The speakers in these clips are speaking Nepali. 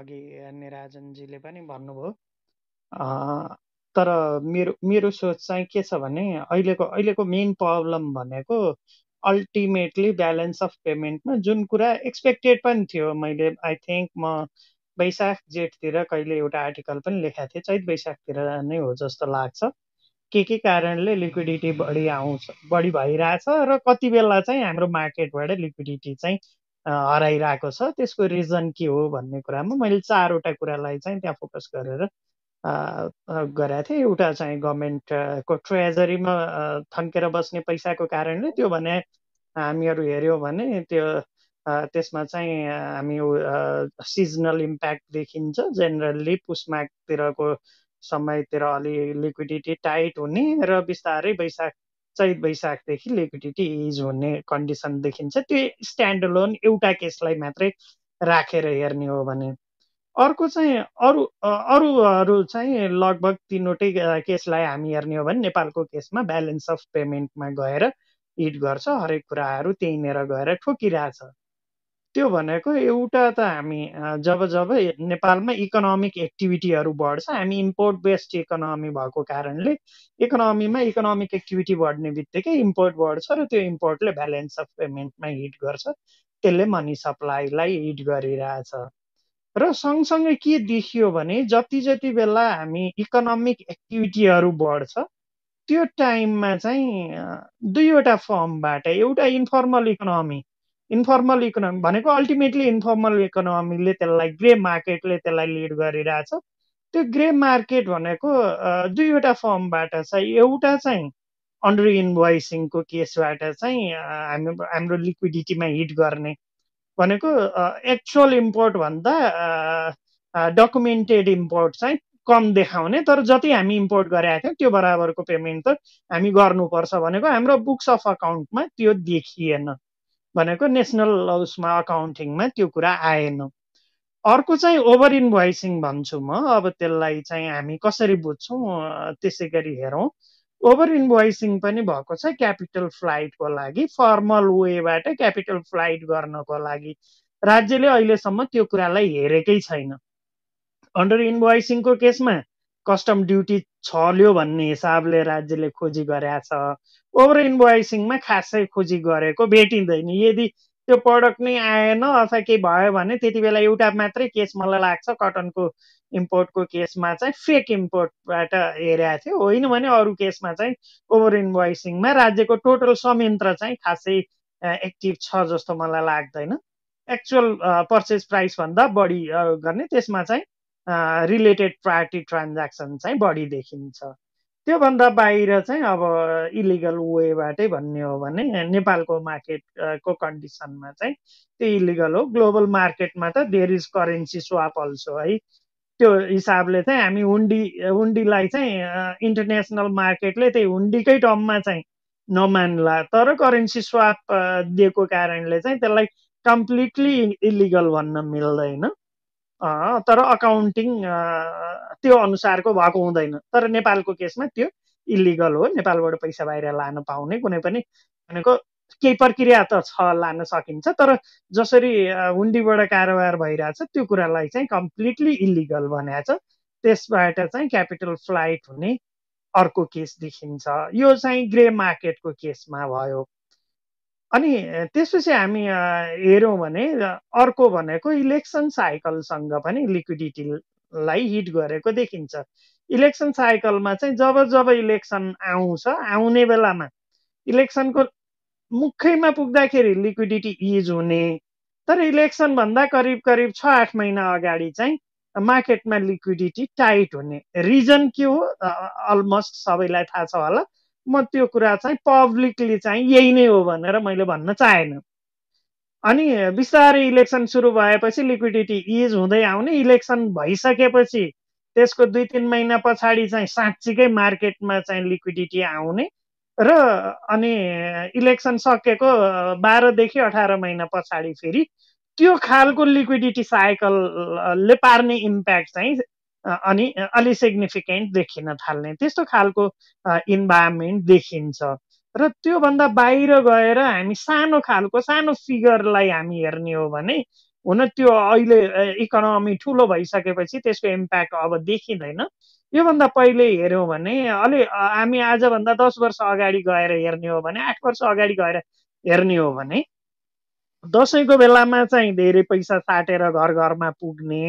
अघि निराजनजीले पनि भन्नुभयो तर मेरो मेरो सोच चाहिँ के छ भने अहिलेको अहिलेको मेन प्रब्लम भनेको अल्टिमेटली ब्यालेन्स अफ पेमेन्टमा जुन कुरा एक्सपेक्टेड पनि थियो मैले आई थिङ्क म वैशाख जेठतिर कहिले एउटा आर्टिकल पनि लेखाएको थिएँ चैत वैशाखतिर नै हो जस्तो लाग्छ के के कारणले लिक्विडिटी बढी आउँछ बढी भइरहेछ र कति बेला चाहिँ हाम्रो मार्केटबाट लिक्विडिटी चाहिँ हराइरहेको छ त्यसको रिजन के हो भन्ने कुरामा मैले चारवटा कुरालाई चाहिँ त्यहाँ फोकस गरेर गरेको थिएँ एउटा चाहिँ गभर्मेन्टको ट्रेजरीमा थन्केर बस्ने पैसाको कारणले त्यो भने हामीहरू हेऱ्यौँ भने त्यो त्यसमा चाहिँ हामी सिजनल इम्प्याक्ट देखिन्छ जेनरल्ली पुसमागतिरको समयतिर अलि लिक्विडिटी टाइट हुने र बिस्तारै वैशाख चैत वैशाखदेखि लिक्विडिटी इज हुने कन्डिसन देखिन्छ त्यो स्ट्यान्ड लोन एउटा केसलाई मात्रै राखेर हेर्ने हो भने अर्को चाहिँ अरू अरूहरू चाहिँ लगभग तिनवटै केसलाई हामी हेर्ने हो भने नेपालको केसमा ब्यालेन्स अफ पेमेन्टमा गएर हिट गर्छ हरेक कुराहरू त्यहीँनिर गएर ठोकिरहेछ त्यो भनेको एउटा त हामी जब जब नेपालमा इकोनोमिक एक्टिभिटीहरू बढ्छ हामी इम्पोर्ट बेस्ड इकोनोमी भएको कारणले इकोनोमीमा इकोनोमिक एक्टिभिटी बढ्ने बित्तिकै इम्पोर्ट बढ्छ र त्यो इम्पोर्टले ब्यालेन्स अफ पेमेन्टमा हिट गर्छ त्यसले मनी सप्लाईलाई हिट गरिरहेछ र सँगसँगै के देखियो भने जति जति बेला हामी इकोनोमिक एक्टिभिटीहरू बढ्छ त्यो टाइममा चाहिँ दुईवटा फर्मबाट एउटा इन्फर्मल इकोनोमी इन्फर्मल इकोनोमी भनेको अल्टिमेटली इन्फर्मल इकोनोमीले त्यसलाई ग्रे मार्केटले त्यसलाई लिड गरिरहेछ त्यो ग्रे मार्केट भनेको दुईवटा फर्मबाट चाहिँ एउटा चाहिँ अन्डर इन्भोइसिङको केसबाट चाहिँ हामी हाम्रो लिक्विडिटीमा हिट गर्ने भनेको एक्चुअल इम्पोर्ट भन्दा डकुमेन्टेड इम्पोर्ट चाहिँ कम देखाउने तर जति हामी इम्पोर्ट गरेका थियौँ त्यो बराबरको पेमेन्ट त हामी गर्नुपर्छ भनेको हाम्रो बुक्स अफ अकाउन्टमा त्यो देखिएन भनेको नेसनल उसमा अकाउन्टिङमा त्यो कुरा आएन अर्को चाहिँ ओभर इन्भोइसिङ भन्छु म अब त्यसलाई चाहिँ हामी कसरी बुझ्छौँ त्यसै गरी हेरौँ ओभर इन्भोइसिङ पनि भएको छ क्यापिटल फ्लाइटको लागि फर्मल वेबाट क्यापिटल फ्लाइट गर्नको लागि राज्यले अहिलेसम्म त्यो कुरालाई हेरेकै छैन अन्डर इन्भोइसिङको केसमा कस्टम ड्युटी छल्यो भन्ने हिसाबले राज्यले खोजी गरेछ ओभर इन्भोइसिङमा खासै खोजी गरेको भेटिँदैन यदि त्यो प्रडक्ट नै आएन अथवा केही भयो भने त्यति बेला एउटा मात्रै केस मलाई लाग्छ कटनको इम्पोर्टको केसमा चाहिँ फेक इम्पोर्टबाट हेरेको थियो होइन भने अरू केसमा चाहिँ ओभर इन्भोइसिङमा राज्यको टोटल संयन्त्र चाहिँ खासै एक्टिभ छ जस्तो मलाई लाग्दैन एक्चुअल पर्चेस प्राइसभन्दा बढी गर्ने त्यसमा चाहिँ रिलेटेड पार्टी ट्रान्ज्याक्सन चाहिँ बढी देखिन्छ त्योभन्दा बाहिर चाहिँ अब इलिगल वेबाटै भन्ने हो भने नेपालको मार्केटको कन्डिसनमा चाहिँ त्यो इलिगल हो ग्लोबल मार्केटमा त there is currency swap also है त्यो हिसाबले चाहिँ हामी हुन्डी हुन्डीलाई चाहिँ इन्टरनेसनल मार्केटले त्यही हुन्डीकै टर्ममा चाहिँ नमान्ला तर करेन्सी स्वाप दिएको कारणले चाहिँ त्यसलाई कम्प्लिटली इलिगल भन्न मिल्दैन तर अकाउन्टिङ त्यो अनुसारको भएको हुँदैन तर नेपालको केसमा त्यो इलिगल हो नेपालबाट पैसा बाहिर लान पाउने कुनै पनि भनेको केही प्रक्रिया त छ लान सकिन्छ तर जसरी हुन्डीबाट कारोबार भइरहेछ त्यो कुरालाई चाहिँ कम्प्लिटली इलिगल भनेको छ त्यसबाट चाहिँ क्यापिटल फ्लाइट हुने अर्को केस देखिन्छ यो चाहिँ ग्रे मार्केटको केसमा भयो अनि त्यसपछि हामी हेऱ्यौँ भने अर्को भनेको इलेक्सन साइकलसँग पनि लिक्विडिटीलाई हिट गरेको देखिन्छ इलेक्सन साइकलमा चाहिँ जब जब इलेक्सन आउँछ आउने बेलामा इलेक्सनको मुखैमा पुग्दाखेरि लिक्विडिटी इज हुने तर इलेक्सनभन्दा करिब करिब छ आठ महिना अगाडि चाहिँ मार्केटमा लिक्विडिटी टाइट हुने रिजन के हो अलमोस्ट सबैलाई थाहा छ होला म त्यो कुरा चाहिँ पब्लिकली चाहिँ यही नै हो भनेर मैले भन्न चाहेन अनि बिस्तारै इलेक्सन सुरु भएपछि लिक्विडिटी इज हुँदै आउने इलेक्सन भइसकेपछि त्यसको दुई तिन महिना पछाडि चाहिँ साँच्चीकै मार्केटमा चाहिँ लिक्विडिटी आउने र अनि इलेक्सन सकेको बाह्रदेखि अठार महिना पछाडि फेरि त्यो खालको लिक्विडिटी साइकलले पार्ने इम्प्याक्ट चाहिँ अनि अलि सिग्निफिकेन्ट देखिन थाल्ने त्यस्तो खालको इन्भाइरोमेन्ट देखिन्छ र त्योभन्दा बाहिर गएर हामी सानो खालको सानो फिगरलाई हामी हेर्ने हो भने हुन त्यो अहिले इकोनोमी ठुलो भइसकेपछि त्यसको इम्प्याक्ट अब देखिँदैन योभन्दा पहिले हेऱ्यौँ भने अलि हामी आजभन्दा दस वर्ष अगाडि गएर हेर्ने हो भने आठ वर्ष अगाडि गएर हेर्ने हो भने दसैँको बेलामा चाहिँ धेरै पैसा साटेर घर घरमा पुग्ने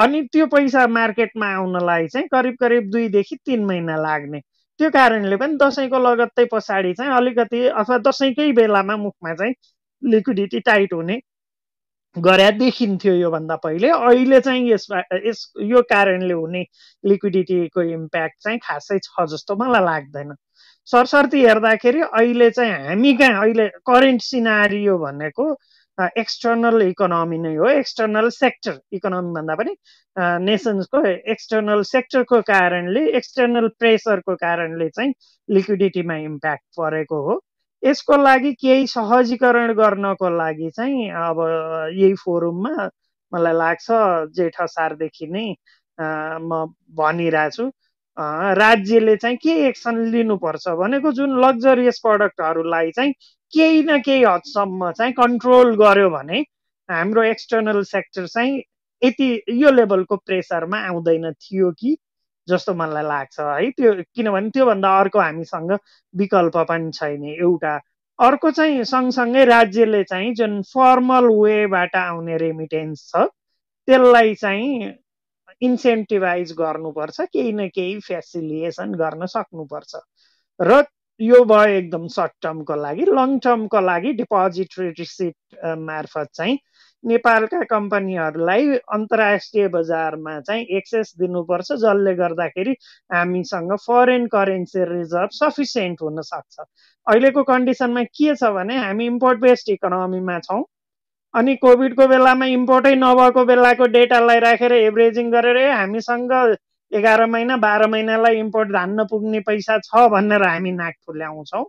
अनि त्यो पैसा मार्केटमा आउनलाई चाहिँ करिब करिब दुईदेखि तिन महिना लाग्ने त्यो कारणले पनि दसैँको लगत्तै पछाडि चाहिँ अलिकति अथवा दसैँकै बेलामा मुखमा चाहिँ लिक्विडिटी टाइट हुने गरे देखिन्थ्यो योभन्दा पहिले अहिले चाहिँ यसमा यस यो कारणले हुने लिक्विडिटीको इम्प्याक्ट चाहिँ खासै छ जस्तो मलाई लाग्दैन सरसर्ती हेर्दाखेरि अहिले चाहिँ हामी कहाँ अहिले करेन्ट सिनारियो भनेको एक्सटर्नल इकोनोमी नै हो एक्सटर्नल सेक्टर इकोनोमी भन्दा पनि नेसन्सको एक्सटर्नल सेक्टरको कारणले एक्सटर्नल प्रेसरको कारणले चाहिँ लिक्विडिटीमा इम्प्याक्ट परेको हो यसको लागि केही सहजीकरण गर्नको लागि चाहिँ अब यही फोरममा मलाई लाग्छ जेठ असारदेखि नै म भनिरहेछु राज्यले चाहिँ के एक्सन लिनुपर्छ भनेको जुन लग्जरियस प्रडक्टहरूलाई चाहिँ केही न केही हदसम्म चाहिँ कन्ट्रोल गर्यो भने हाम्रो एक्सटर्नल सेक्टर चाहिँ यति यो लेभलको प्रेसरमा आउँदैन थियो कि जस्तो मलाई लाग्छ है त्यो किनभने त्योभन्दा अर्को हामीसँग विकल्प पनि छैन एउटा अर्को चाहिँ सँगसँगै राज्यले चाहिँ जुन फर्मल वेबाट आउने रेमिटेन्स छ त्यसलाई चाहिँ इन्सेन्टिभाइज गर्नुपर्छ केही न केही फेसिलिएसन गर्न सक्नुपर्छ र यो भयो एकदम सर्ट टर्मको लागि लङ टर्मको लागि डिपोजिट रिसिप मार्फत चाहिँ नेपालका कम्पनीहरूलाई अन्तर्राष्ट्रिय बजारमा चाहिँ एक्सेस दिनुपर्छ जसले गर्दाखेरि हामीसँग फरेन करेन्सी रिजर्भ सफिसियन्ट हुनसक्छ अहिलेको कन्डिसनमा के छ भने हामी इम्पोर्ट बेस्ड इकोनोमीमा छौँ अनि कोभिडको बेलामा इम्पोर्टै नभएको बेलाको डेटालाई राखेर एभरेजिङ गरेर हामीसँग एघार महिना बाह्र महिनालाई इम्पोर्ट धान्न पुग्ने पैसा छ भनेर हामी नाक फुल्याउँछौँ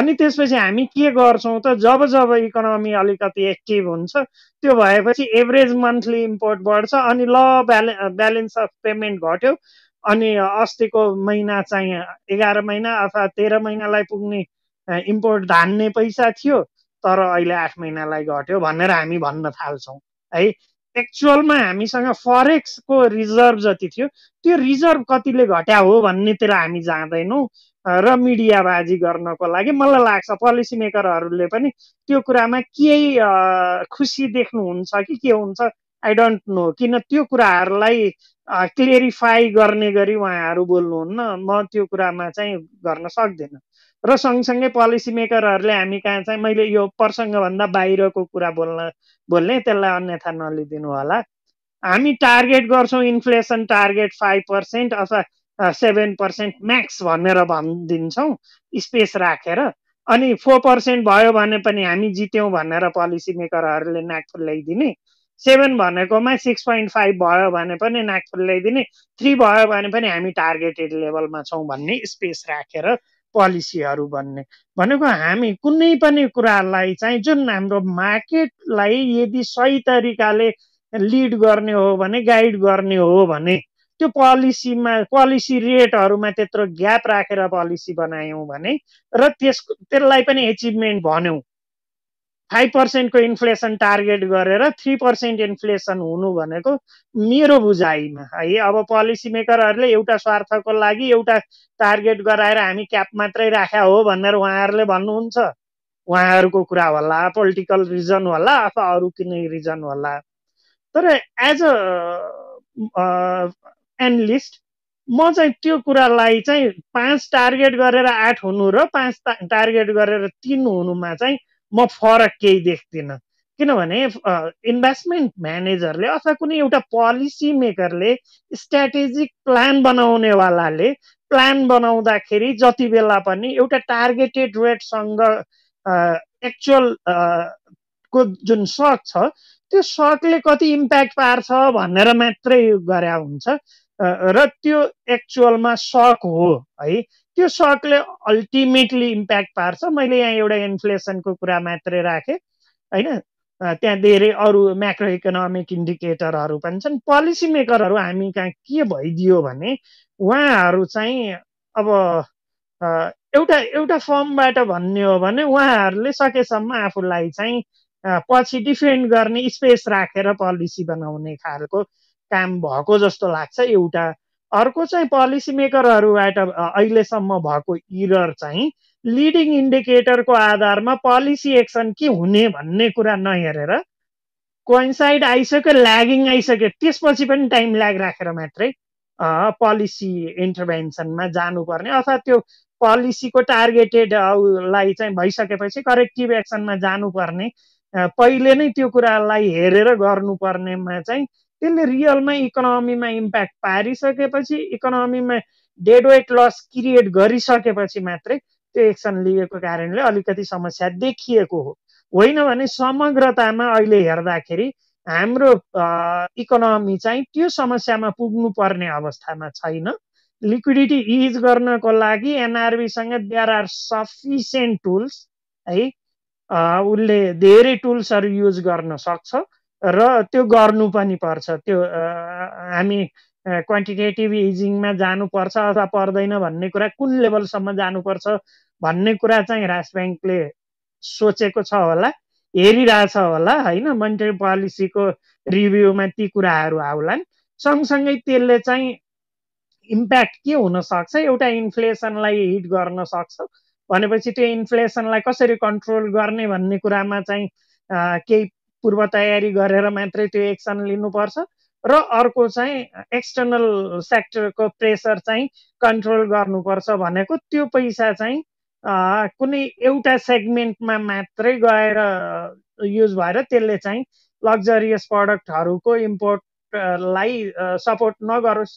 अनि त्यसपछि हामी के गर्छौँ त जब जब इकोनोमी अलिकति एक्टिभ हुन्छ त्यो भएपछि एभरेज मन्थली इम्पोर्ट बढ्छ अनि ल ब्याले ब्यालेन्स अफ पेमेन्ट घट्यो अनि अस्तिको महिना चाहिँ एघार महिना अथवा तेह्र महिनालाई पुग्ने इम्पोर्ट धान्ने पैसा थियो तर अहिले आठ महिनालाई घट्यो भनेर हामी भन्न थाल्छौँ है एक्चुअलमा हामीसँग फरेक्सको रिजर्भ जति थियो त्यो रिजर्भ कतिले घट्या हो भन्नेतिर हामी जाँदैनौँ र मिडियाबाजी गर्नको लागि मलाई लाग्छ पोलिसी मेकरहरूले पनि त्यो कुरामा केही खुसी देख्नुहुन्छ कि के हुन्छ आई डोन्ट नो किन त्यो कुराहरूलाई क्लियरिफाई गर्ने गरी उहाँहरू बोल्नुहुन्न म त्यो कुरामा चाहिँ गर्न सक्दिनँ र सँगसँगै पोलिसी मेकरहरूले हामी कहाँ चाहिँ मैले यो प्रसङ्गभन्दा बाहिरको कुरा बोल्न बोल्ने त्यसलाई अन्यथा नलिदिनु होला हामी टार्गेट गर्छौँ इन्फ्लेसन टार्गेट फाइभ पर्सेन्ट अथवा सेभेन पर्सेन्ट म्याक्स भनेर भनिदिन्छौँ स्पेस राखेर अनि फोर पर्सेन्ट भयो भने पनि हामी जित्यौँ भनेर पोलिसी मेकरहरूले नाक फुल्याइदिने सेभेन भनेकोमा सिक्स पोइन्ट फाइभ भयो भने पनि नाक फुल्याइदिने थ्री भयो भने पनि हामी टार्गेटेड लेभलमा छौँ भन्ने स्पेस राखेर रा। पोलिसीहरू भन्ने भनेको हामी कुनै पनि कुरालाई चाहिँ जुन हाम्रो मार्केटलाई यदि सही तरिकाले लिड गर्ने हो भने गाइड गर्ने हो भने त्यो पोलिसीमा पोलिसी रेटहरूमा त्यत्रो ग्याप राखेर पोलिसी बनायौँ भने र त्यस त्यसलाई पनि एचिभमेन्ट भन्यौँ फाइभ पर्सेन्टको इन्फ्लेसन टार्गेट गरेर थ्री पर्सेन्ट इन्फ्लेसन हुनु भनेको मेरो बुझाइमा है अब पोलिसी मेकरहरूले एउटा स्वार्थको लागि एउटा टार्गेट गराएर हामी क्याप मात्रै राख्या हो भनेर उहाँहरूले भन्नुहुन्छ उहाँहरूको कुरा होला पोलिटिकल रिजन होला अथवा अरू कुनै रिजन होला तर एज अ एनलिस्ट म चाहिँ त्यो कुरालाई चाहिँ पाँच टार्गेट गरेर आठ हुनु र पाँच टार्गेट गरेर तिन हुनुमा चाहिँ म फरक केही देख्दिनँ किनभने इन्भेस्टमेन्ट म्यानेजरले अथवा कुनै एउटा पोलिसी मेकरले स्ट्राटेजिक प्लान बनाउनेवालाले प्लान बनाउँदाखेरि जति बेला पनि एउटा टार्गेटेड रेटसँग एक्चुअल को जुन सर्ट छ त्यो सर्टले कति इम्प्याक्ट पार्छ भनेर मात्रै गरे हुन्छ र त्यो एक्चुअलमा सर्क हो है त्यो सकले अल्टिमेटली इम्प्याक्ट पार्छ मैले यहाँ एउटा इन्फ्लेसनको कुरा मात्रै राखेँ होइन त्यहाँ धेरै अरू म्याक्रो इकोनोमिक इन्डिकेटरहरू पनि छन् पोलिसी मेकरहरू हामी कहाँ के भइदियो भने उहाँहरू चाहिँ अब एउटा एउटा फर्मबाट भन्ने हो भने उहाँहरूले सकेसम्म आफूलाई चाहिँ पछि डिफेन्ड गर्ने स्पेस राखेर पोलिसी बनाउने खालको काम भएको जस्तो लाग्छ एउटा अर्को चाहिँ पोलिसी मेकरहरूबाट अहिलेसम्म भएको इरर चाहिँ लिडिङ इन्डिकेटरको आधारमा पोलिसी एक्सन के हुने भन्ने कुरा नहेरेर कोइन्साइड आइसक्यो ल्यागिङ आइसक्यो त्यसपछि पनि टाइम ल्याग राखेर मात्रै पोलिसी इन्टरभेन्सनमा जानुपर्ने अथवा त्यो पोलिसीको टार्गेटेडलाई चाहिँ भइसकेपछि करेक्टिभ एक्सनमा जानुपर्ने पहिले नै त्यो कुरालाई हेरेर गर्नुपर्नेमा चाहिँ त्यसले रियलमै इकोनोमीमा इम्प्याक्ट पारिसकेपछि इकोनोमीमा डेड वेट लस क्रिएट गरिसकेपछि मात्रै त्यो एक्सन लिएको कारणले अलिकति समस्या देखिएको हो होइन भने समग्रतामा अहिले हेर्दाखेरि हाम्रो इकोनोमी चाहिँ त्यो समस्यामा पुग्नुपर्ने अवस्थामा छैन लिक्विडिटी इज गर्नको लागि एनआरबीसँग देयर आर सफिसियन्ट टुल्स है उसले धेरै टुल्सहरू युज गर्न सक्छ र त्यो गर्नु पनि पर्छ त्यो हामी क्वान्टिटेटिभ इजिङमा जानुपर्छ अथवा पर्दैन भन्ने कुरा कुन लेभलसम्म जानुपर्छ भन्ने कुरा चाहिँ राष्ट्र ब्याङ्कले सोचेको छ होला हेरिरहेछ होला होइन मोनिटरी पोलिसीको रिभ्यूमा ती कुराहरू आउलान् सँगसँगै त्यसले चाहिँ इम्प्याक्ट के हुनसक्छ एउटा इन्फ्लेसनलाई हिट गर्न सक्छ भनेपछि त्यो इन्फ्लेसनलाई कसरी कन्ट्रोल गर्ने भन्ने कुरामा चाहिँ केही पूर्व तयारी गरेर मात्रै त्यो एक्सन लिनुपर्छ र अर्को चाहिँ एक्सटर्नल सेक्टरको प्रेसर चाहिँ कन्ट्रोल गर्नुपर्छ भनेको त्यो पैसा चाहिँ कुनै एउटा सेगमेन्टमा मात्रै गएर युज भएर त्यसले चाहिँ लग्जरियस प्रडक्टहरूको इम्पोर्टलाई सपोर्ट नगरोस्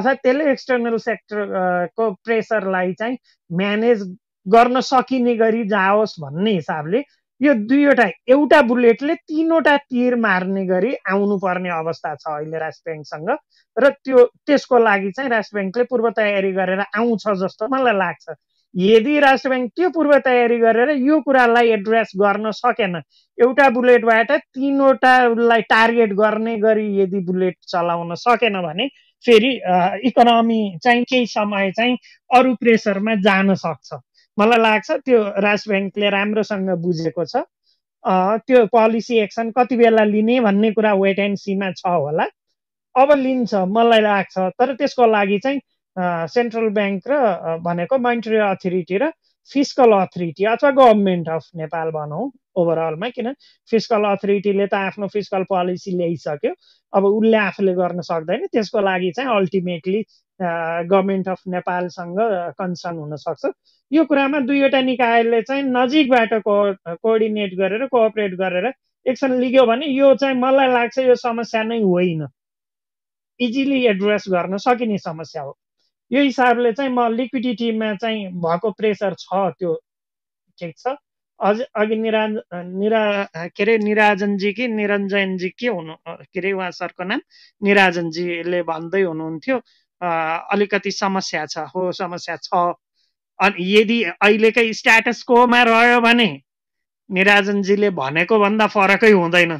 अर्थात् त्यसले एक्सटर्नल सेक्टरको प्रेसरलाई चाहिँ म्यानेज गर्न सकिने गरी जाओस् भन्ने हिसाबले यो दुईवटा एउटा बुलेटले तिनवटा तिर मार्ने गरी आउनुपर्ने अवस्था छ अहिले राष्ट्र ब्याङ्कसँग र त्यो त्यसको लागि चाहिँ राष्ट्र ब्याङ्कले पूर्व तयारी गरेर आउँछ जस्तो मलाई लाग्छ यदि राष्ट्र ब्याङ्क त्यो पूर्व तयारी गरेर यो कुरालाई एड्रेस गर्न सकेन एउटा बुलेटबाट तिनवटालाई टार्गेट गर्ने गरी यदि बुलेट चलाउन सकेन भने फेरि इकोनोमी चाहिँ केही समय चाहिँ अरू प्रेसरमा जान सक्छ मलाई लाग्छ त्यो राष्ट्र ब्याङ्कले राम्रोसँग बुझेको छ त्यो पोलिसी एक्सन कति बेला लिने भन्ने कुरा वेट एन्ड सीमा छ होला अब लिन्छ मलाई लाग्छ तर त्यसको लागि चाहिँ सेन्ट्रल ब्याङ्क र भनेको मोनिटरी अथोरिटी र फिस्कल अथोरिटी अथवा गभर्मेन्ट अफ नेपाल भनौँ ओभरअलमा किन फिस्कल अथोरिटीले त आफ्नो फिस्कल पोलिसी ल्याइसक्यो अब उसले आफूले गर्न सक्दैन त्यसको लागि चाहिँ अल्टिमेटली गभर्मेन्ट अफ नेपालसँग कन्सर्न हुनसक्छ यो कुरामा दुईवटा निकायले चाहिँ नजिकबाट को कोअर्डिनेट गरेर कोअपरेट गरेर एक्सन लिग्यो भने यो चाहिँ मलाई लाग्छ यो समस्या नै होइन इजिली एड्रेस गर्न सकिने समस्या हो यो हिसाबले चाहिँ म लिक्विडिटीमा चाहिँ भएको प्रेसर छ त्यो ठिक छ अझ अघि निरा निरा के अरे निराजनजी कि निरञ्जनजी के हुनु के अरे उहाँ सरको नाम निराजनजीले भन्दै हुनुहुन्थ्यो अलिकति समस्या छ हो समस्या छ अनि यदि अहिलेकै स्ट्याटस कोमा रह्यो भने निराजनजीले भनेको भन्दा फरकै हुँदैन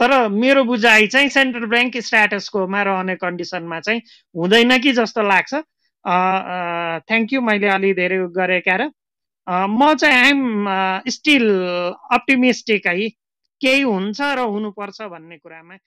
तर मेरो बुझाइ चाहिँ सेन्ट्रल ब्याङ्क स्ट्याटसकोमा रहने कन्डिसनमा चाहिँ हुँदैन कि जस्तो लाग्छ थ्याङ्क यू मैले अलि धेरै गरेका र म चाहिँ आइएम स्टिल अप्टिमिस्टिक है केही हुन्छ र हुनुपर्छ भन्ने कुरामा